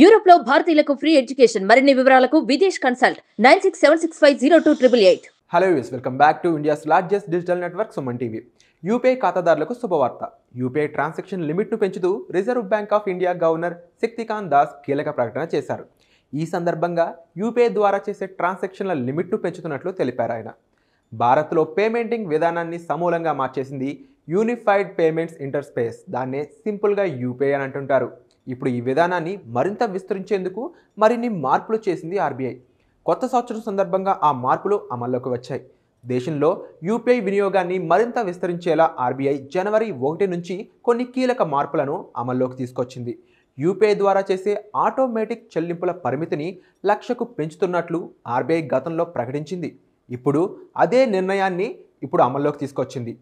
Europe లో భారతీయులకు free education మరిన్ని వివరాలకు Videsh consult nine six seven six five zero two triple eight hello యూస్ welcome back to India's largest digital network Suman TV UPI ఖాతాదారులకు శుభవార్త UPI transaction లిమిట్ను పెంచుతూ Reserve Bank of India governor Shaktikanta Das కీలక ప్రకటన చేశారు ఈ సందర్భంగా యూపీఐ ద్వారా చేసే ట్రాన్సాక్షన్ల లిమిట్ను పెంచుతున్నట్లు తెలిపారు ఆయన భారత్లో పేమెంటింగ్ విధానాన్ని సమూలంగా మార్చేసింది యూనిఫైడ్ పేమెంట్స్ ఇంటర్స్పేస్ దాన్నే సింపుల్గా యూపీఐ అని అంటుంటారు ఇప్పుడు ఈ విధానాన్ని మరింత విస్తరించేందుకు మరిన్ని మార్పులు చేసింది ఆర్బీఐ కొత్త సంవత్సరం సందర్భంగా ఆ మార్పులు అమల్లోకి వచ్చాయి దేశంలో యూపీఐ వినియోగాన్ని మరింత విస్తరించేలా ఆర్బీఐ జనవరి ఒకటి నుంచి కొన్ని కీలక మార్పులను అమల్లోకి తీసుకొచ్చింది యూపీఐ ద్వారా చేసే ఆటోమేటిక్ చెల్లింపుల పరిమితిని లక్షకు పెంచుతున్నట్లు ఆర్బీఐ గతంలో ప్రకటించింది ఇప్పుడు అదే నిర్ణయాన్ని ఇప్పుడు అమల్లోకి తీసుకొచ్చింది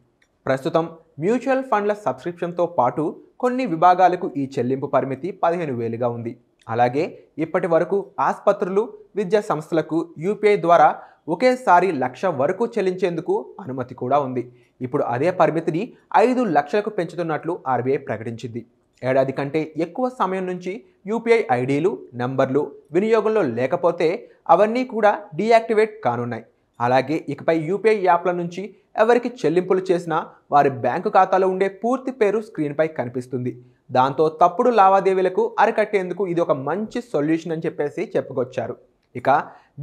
ప్రస్తుతం మ్యూచువల్ ఫండ్ల సబ్స్క్రిప్షన్తో పాటు కొన్ని విభాగాలకు ఈ చెల్లింపు పరిమితి పదిహేను వేలుగా ఉంది అలాగే ఇప్పటి వరకు ఆసుపత్రులు విద్యా సంస్థలకు యూపీఐ ద్వారా ఒకేసారి లక్ష వరకు చెల్లించేందుకు అనుమతి కూడా ఉంది ఇప్పుడు అదే పరిమితిని ఐదు లక్షలకు పెంచుతున్నట్లు ఆర్బీఐ ప్రకటించింది ఏడాది కంటే ఎక్కువ సమయం నుంచి యూపీఐ ఐడీలు నంబర్లు వినియోగంలో లేకపోతే అవన్నీ కూడా డీయాక్టివేట్ కానున్నాయి అలాగే ఇకపై యూపీఐ యాప్ల నుంచి ఎవరికి చెల్లింపులు చేసినా వారి బ్యాంకు ఖాతాలో ఉండే పూర్తి పేరు స్క్రీన్పై కనిపిస్తుంది దాంతో తప్పుడు లావాదేవీలకు అరికట్టేందుకు ఇది ఒక మంచి సొల్యూషన్ అని చెప్పేసి చెప్పుకొచ్చారు ఇక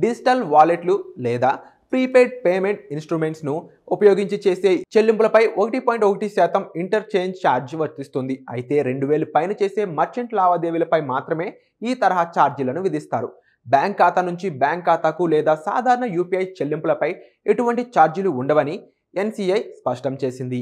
డిజిటల్ వాలెట్లు లేదా ప్రీపెయిడ్ పేమెంట్ ఇన్స్ట్రుమెంట్స్ను ఉపయోగించి చేసే చెల్లింపులపై ఒకటి పాయింట్ ఒకటి శాతం ఇంటర్చేంజ్ ఛార్జ్ వర్తిస్తుంది అయితే రెండు వేలు పైన చేసే మర్చెంట్ లావాదేవీలపై మాత్రమే ఈ తరహా ఛార్జీలను విధిస్తారు బ్యాంక్ ఖాతా నుంచి బ్యాంక్ ఖాతాకు లేదా సాధారణ యూపీఐ చెల్లింపులపై ఎటువంటి ఛార్జీలు ఉండవని ఎన్సీఐ స్పష్టం చేసింది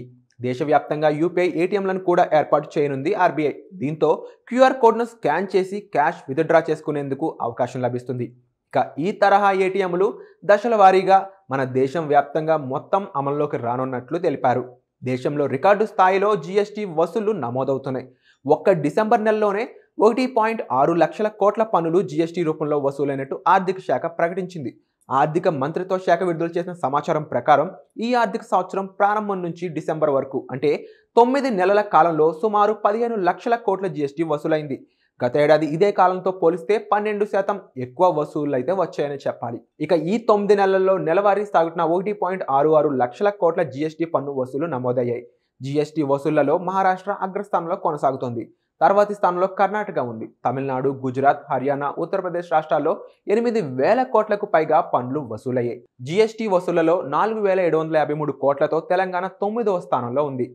దేశవ్యాప్తంగా యూపీఐ ఏటీఎంలను కూడా ఏర్పాటు చేయనుంది ఆర్బీఐ దీంతో క్యూఆర్ కోడ్ను స్కాన్ చేసి క్యాష్ విత్డ్రా చేసుకునేందుకు అవకాశం లభిస్తుంది ఇక ఈ తరహా ఏటీఎంలు దశల వారీగా మన దేశం వ్యాప్తంగా మొత్తం అమల్లోకి రానున్నట్లు తెలిపారు దేశంలో రికార్డు స్థాయిలో జీఎస్టీ వసూళ్లు నమోదవుతున్నాయి ఒక్క డిసెంబర్ నెలలోనే ఒకటి పాయింట్ ఆరు లక్షల కోట్ల పన్నులు జీఎస్టీ రూపంలో వసూలైనట్టు ఆర్థిక శాఖ ప్రకటించింది ఆర్థిక మంత్రిత్వ శాఖ విడుదల చేసిన సమాచారం ప్రకారం ఈ ఆర్థిక సంవత్సరం ప్రారంభం నుంచి డిసెంబర్ వరకు అంటే తొమ్మిది నెలల కాలంలో సుమారు పదిహేను లక్షల కోట్ల జీఎస్టీ వసూలైంది గత ఏడాది ఇదే కాలంతో పోలిస్తే పన్నెండు శాతం ఎక్కువ వసూళ్ళు అయితే వచ్చాయని చెప్పాలి ఇక ఈ తొమ్మిది నెలల్లో నెలవారీ సాగుతున్న ఒకటి పాయింట్ ఆరు ఆరు లక్షల కోట్ల జీఎస్టీ పన్ను వసూలు నమోదయ్యాయి జీఎస్టీ వసూళ్లలో మహారాష్ట్ర అగ్రస్థానంలో కొనసాగుతోంది తర్వాతి స్థానంలో కర్ణాటక ఉంది తమిళనాడు గుజరాత్ హర్యానా ఉత్తరప్రదేశ్ రాష్ట్రాల్లో ఎనిమిది వేల కోట్లకు పైగా పన్నులు వసూలయ్యాయి జిఎస్టి వసూళ్లలో నాలుగు వేల ఏడు వందల యాభై మూడు కోట్లతో తెలంగాణ తొమ్మిదవ స్థానంలో ఉంది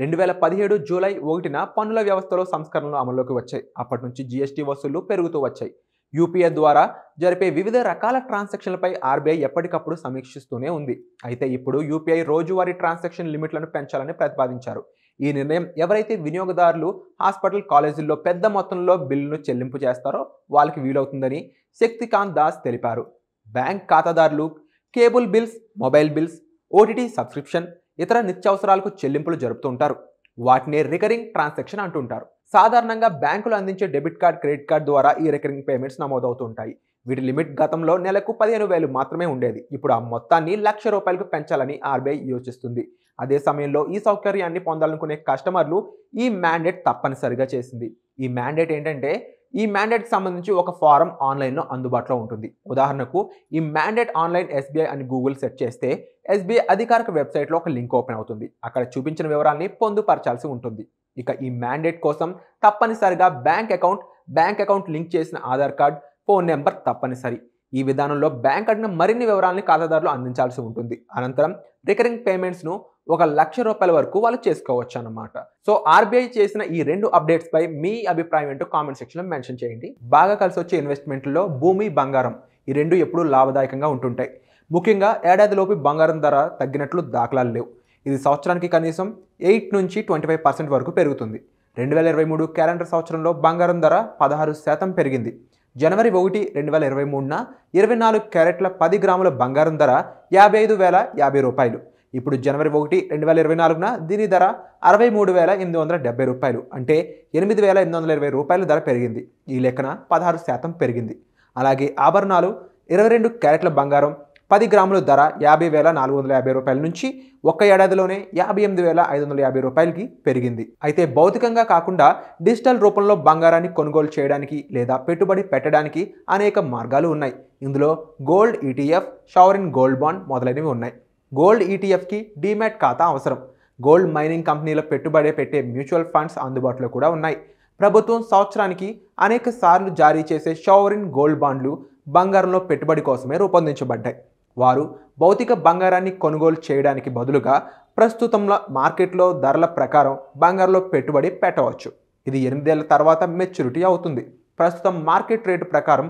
రెండు వేల పదిహేడు జూలై ఒకటిన పన్నుల వ్యవస్థలో సంస్కరణలు అమల్లోకి వచ్చాయి అప్పటి నుంచి జీఎస్టీ వసూళ్లు పెరుగుతూ వచ్చాయి యూపీఐ ద్వారా జరిపే వివిధ రకాల ట్రాన్సాక్షన్లపై ఆర్బీఐ ఎప్పటికప్పుడు సమీక్షిస్తూనే ఉంది అయితే ఇప్పుడు యూపీఐ రోజువారీ ట్రాన్సాక్షన్ లిమిట్లను పెంచాలని ప్రతిపాదించారు ఈ నిర్ణయం ఎవరైతే వినియోగదారులు హాస్పిటల్ కాలేజీల్లో పెద్ద మొత్తంలో బిల్లును చెల్లింపు చేస్తారో వాళ్ళకి వీలవుతుందని శక్తికాంత్ దాస్ తెలిపారు బ్యాంక్ ఖాతాదారులు cable bills mobile bills OTT subscription ఇతర నిత్యావసరాలకు చెల్లింపులు జరుపుతుంటారు వాటిని రికరింగ్ ట్రాన్సాక్షన్ అంటుంటారు సాధారణంగా బ్యాంకులు అందించే డెబిట్ కార్డ్ క్రెడిట్ కార్డ్ ద్వారా ఈ రికరింగ్ పేమెంట్స్ నమోదవుతుంటాయి వీటి లిమిట్ గతంలో నెలకు పదిహేను వేలు మాత్రమే ఉండేది ఇప్పుడు ఆ మొత్తాన్ని లక్ష రూపాయలకు పెంచాలని ఆర్బీఐ యోచిస్తుంది అదే సమయంలో ఈ సౌకర్యాన్ని పొందాలనుకునే కస్టమర్లు ఈ మ్యాండేట్ తప్పనిసరిగా చేసింది ఈ మ్యాండేట్ ఏంటంటే ఈ మ్యాండేట్ సంబంధించి ఒక ఫారం ఆన్లైన్లో అందుబాటులో ఉంటుంది ఉదాహరణకు ఈ మ్యాండేట్ ఆన్లైన్ ఎస్బీఐ అని గూగుల్ సెర్చ్ చేస్తే ఎస్బీఐ అధికారిక వెబ్సైట్లో ఒక లింక్ ఓపెన్ అవుతుంది అక్కడ చూపించిన వివరాల్ని పొందుపరచాల్సి ఉంటుంది ఇక ఈ మ్యాండేట్ కోసం తప్పనిసరిగా bank account bank account link చేసిన ఆధార్ కార్డ్ ఫోన్ నెంబర్ తప్పనిసరి ఈ విధానంలో బ్యాంక్ అడిగిన మరిన్ని వివరాలని ఖాతాదారులు అందించాల్సి ఉంటుంది అనంతరం రికరింగ్ పేమెంట్స్ను ఒక లక్ష రూపాయల వరకు వాళ్ళు చేసుకోవచ్చు అనమాట సో ఆర్బీఐ చేసిన ఈ రెండు అప్డేట్స్ పై మీ అభిప్రాయం ఏంటో కామెంట్ లో మెన్షన్ చేయండి బాగా కలిసి వచ్చే ఇన్వెస్ట్మెంట్లో భూమి బంగారం ఈ రెండు ఎప్పుడూ లాభదాయకంగా ఉంటుంటాయి ముఖ్యంగా ఏడాదిలోపు బంగారం ధర తగ్గినట్లు దాఖలాలు లేవు ఇది సంవత్సరానికి కనీసం ఎయిట్ నుంచి ట్వంటీ ఫైవ్ పర్సెంట్ వరకు పెరుగుతుంది రెండు వేల ఇరవై మూడు క్యాలెండర్ సంవత్సరంలో బంగారం ధర పదహారు శాతం పెరిగింది జనవరి ఒకటి రెండు వేల ఇరవై మూడున ఇరవై నాలుగు క్యారెట్ల పది గ్రాముల బంగారం ధర యాభై ఐదు వేల యాభై రూపాయలు ఇప్పుడు జనవరి ఒకటి రెండు వేల ఇరవై నాలుగున దీని ధర అరవై మూడు వేల ఎనిమిది వందల డెబ్బై రూపాయలు అంటే ఎనిమిది వేల ఎనిమిది వందల ఇరవై రూపాయల ధర పెరిగింది ఈ లెక్కన పదహారు శాతం పెరిగింది అలాగే ఆభరణాలు ఇరవై రెండు క్యారెట్ల బంగారం పది గ్రాముల ధర యాభై వేల నాలుగు వందల యాభై రూపాయల నుంచి ఒక్క ఏడాదిలోనే యాభై ఎనిమిది వేల ఐదు వందల యాభై రూపాయలకి పెరిగింది అయితే భౌతికంగా కాకుండా డిజిటల్ రూపంలో బంగారాన్ని కొనుగోలు చేయడానికి లేదా పెట్టుబడి పెట్టడానికి అనేక మార్గాలు ఉన్నాయి ఇందులో gold ETF sovereign gold bond మొదలైనవి ఉన్నాయి గోల్డ్ ఈటీఎఫ్కి e డీమ్యాట్ ఖాతా అవసరం గోల్డ్ మైనింగ్ కంపెనీలో పెట్టుబడే పెట్టే మ్యూచువల్ ఫండ్స్ అందుబాటులో కూడా ఉన్నాయి ప్రభుత్వం సంవత్సరానికి అనేక సార్లు జారీ చేసే షోవరిన్ గోల్డ్ బాండ్లు బంగారంలో పెట్టుబడి కోసమే రూపొందించబడ్డాయి వారు భౌతిక బంగారాన్ని కొనుగోలు చేయడానికి బదులుగా ప్రస్తుతంలో మార్కెట్లో ధరల ప్రకారం బంగారంలో పెట్టుబడి పెట్టవచ్చు ఇది ఎనిమిదేళ్ల తర్వాత మెచ్యూరిటీ అవుతుంది ప్రస్తుతం మార్కెట్ రేటు ప్రకారం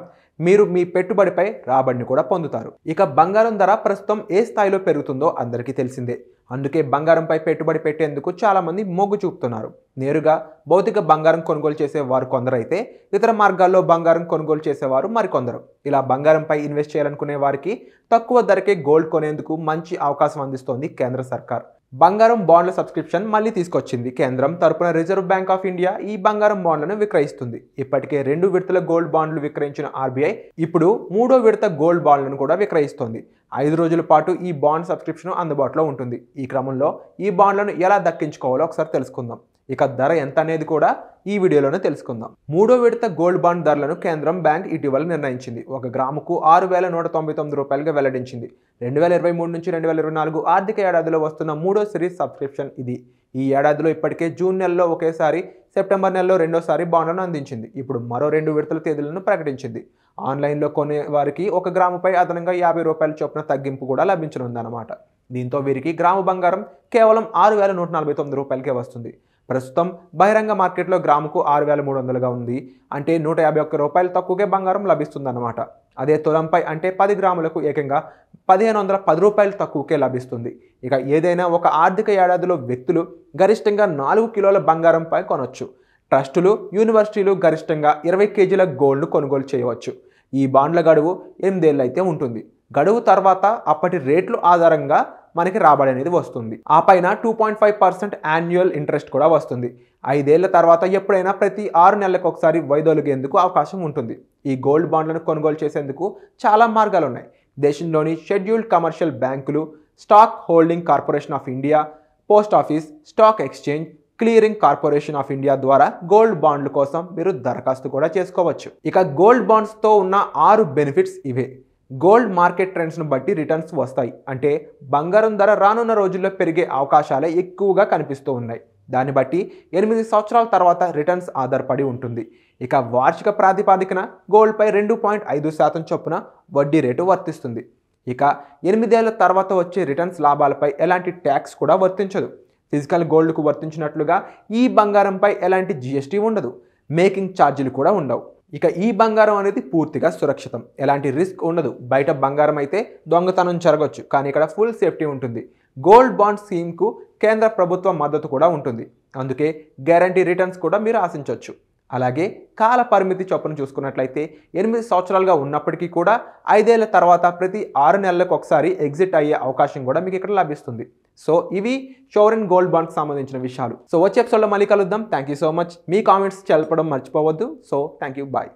మీరు మీ పెట్టుబడిపై రాబడిని కూడా పొందుతారు ఇక బంగారం ధర ప్రస్తుతం ఏ స్థాయిలో పెరుగుతుందో అందరికీ తెలిసిందే అందుకే బంగారంపై పెట్టుబడి పెట్టేందుకు చాలామంది మొగ్గు చూపుతున్నారు నేరుగా భౌతిక బంగారం కొనుగోలు చేసేవారు కొందరైతే ఇతర మార్గాల్లో బంగారం కొనుగోలు చేసేవారు మరికొందరు ఇలా బంగారంపై ఇన్వెస్ట్ చేయాలనుకునే వారికి తక్కువ ధరకే గోల్డ్ కొనేందుకు మంచి అవకాశం అందిస్తోంది కేంద్ర సర్కార్ బంగారం బాండ్ల సబ్స్క్రిప్షన్ మళ్ళీ తీసుకొచ్చింది కేంద్రం తరపున రిజర్వ్ బ్యాంక్ ఆఫ్ ఇండియా ఈ బంగారం బాండ్లను విక్రయిస్తుంది ఇప్పటికే రెండు విడతల గోల్డ్ బాండ్లు విక్రయించిన ఆర్బీఐ ఇప్పుడు మూడో విడత గోల్డ్ బాండ్లను కూడా విక్రయిస్తోంది ఐదు రోజుల పాటు ఈ బాండ్ సబ్స్క్రిప్షన్ అందుబాటులో ఉంటుంది ఈ క్రమంలో ఈ బాండ్లను ఎలా దక్కించుకోవాలో ఒకసారి తెలుసుకుందాం ఇక ధర ఎంత అనేది కూడా ఈ వీడియోలోనే తెలుసుకుందాం మూడో విడత గోల్డ్ బాండ్ ధరలను కేంద్రం బ్యాంక్ ఇటీవల నిర్ణయించింది ఒక గ్రాముకు ఆరు వేల నూట తొంభై తొమ్మిది రూపాయలుగా వెల్లడించింది రెండు వేల ఇరవై మూడు నుంచి రెండు వేల ఇరవై నాలుగు ఆర్థిక ఏడాదిలో వస్తున్న మూడో సిరీస్ సబ్స్క్రిప్షన్ ఇది ఈ ఏడాదిలో ఇప్పటికే జూన్ నెలలో ఒకేసారి సెప్టెంబర్ నెలలో రెండోసారి బాండ్లను అందించింది ఇప్పుడు మరో రెండు విడతల తేదీలను ప్రకటించింది ఆన్లైన్లో కొనే వారికి ఒక గ్రాముపై అదనంగా యాభై రూపాయల చొప్పున తగ్గింపు కూడా లభించనుందన్నమాట దీంతో వీరికి గ్రాము బంగారం కేవలం ఆరు వేల నూట నలభై తొమ్మిది రూపాయలకే వస్తుంది ప్రస్తుతం బహిరంగ మార్కెట్లో గ్రాముకు ఆరు వేల మూడు వందలుగా ఉంది అంటే నూట యాభై ఒక్క రూపాయలు తక్కువకే బంగారం లభిస్తుందన్నమాట అదే తులంపై అంటే పది గ్రాములకు ఏకంగా పదిహేను వందల పది రూపాయలు తక్కువకే లభిస్తుంది ఇక ఏదైనా ఒక ఆర్థిక ఏడాదిలో వ్యక్తులు గరిష్టంగా నాలుగు కిలోల బంగారంపై కొనొచ్చు ట్రస్టులు యూనివర్సిటీలు గరిష్టంగా ఇరవై కేజీల గోల్డ్ను కొనుగోలు చేయవచ్చు ఈ బాండ్ల గడువు ఎనిమిదేళ్ళు అయితే ఉంటుంది గడువు తర్వాత అప్పటి రేట్లు ఆధారంగా మనకి రాబడి అనేది వస్తుంది ఆ పైన two point five percent annual interest కూడా వస్తుంది ఐదేళ్ల తర్వాత ఎప్పుడైనా ప్రతి ఆరు నెలలకు ఒకసారి వైదొలిగేందుకు అవకాశం ఉంటుంది ఈ గోల్డ్ బాండ్లను కొనుగోలు చేసేందుకు చాలా మార్గాలు ఉన్నాయి దేశంలోని షెడ్యూల్డ్ కమర్షియల్ బ్యాంకులు stock holding corporation of India post office stock exchange clearing corporation of India ద్వారా గోల్డ్ బాండ్ల కోసం మీరు దరఖాస్తు కూడా చేసుకోవచ్చు ఇక గోల్డ్ బాండ్స్తో ఉన్న ఆరు బెనిఫిట్స్ ఇవే గోల్డ్ మార్కెట్ ట్రెండ్స్ను బట్టి రిటర్న్స్ వస్తాయి అంటే బంగారం ధర రానున్న రోజుల్లో పెరిగే అవకాశాలే ఎక్కువగా కనిపిస్తూ ఉన్నాయి దాన్ని బట్టి ఎనిమిది సంవత్సరాల తర్వాత రిటర్న్స్ ఆధారపడి ఉంటుంది ఇక వార్షిక ప్రాతిపాదికన గోల్డ్పై రెండు పాయింట్ ఐదు శాతం చొప్పున వడ్డీ రేటు వర్తిస్తుంది ఇక ఎనిమిదేళ్ల తర్వాత వచ్చే రిటర్న్స్ లాభాలపై ఎలాంటి ట్యాక్స్ కూడా వర్తించదు ఫిజికల్ గోల్డ్కు వర్తించినట్లుగా ఈ బంగారంపై ఎలాంటి జీఎస్టీ ఉండదు మేకింగ్ ఛార్జీలు కూడా ఉండవు ఇక ఈ బంగారం అనేది పూర్తిగా సురక్షితం ఎలాంటి రిస్క్ ఉండదు బయట బంగారం అయితే దొంగతనం జరగవచ్చు కానీ ఇక్కడ ఫుల్ సేఫ్టీ ఉంటుంది గోల్డ్ బాండ్ స్కీమ్కు కేంద్ర ప్రభుత్వ మద్దతు కూడా ఉంటుంది అందుకే గ్యారంటీ రిటర్న్స్ కూడా మీరు ఆశించవచ్చు అలాగే కాల పరిమితి చొప్పున చూసుకున్నట్లయితే ఎనిమిది సంవత్సరాలుగా ఉన్నప్పటికీ కూడా ఐదేళ్ల తర్వాత ప్రతి ఆరు నెలలకు ఒకసారి ఎగ్జిట్ అయ్యే అవకాశం కూడా మీకు ఇక్కడ లభిస్తుంది సో ఇవి షోరెన్ గోల్డ్ బాండ్కి సంబంధించిన విషయాలు సో వచ్చే ఎపిసోడ్లో మళ్ళీ కలుద్దాం థ్యాంక్ యూ సో మచ్ మీ కామెంట్స్ చల్పడం మర్చిపోవద్దు సో థ్యాంక్ యూ బాయ్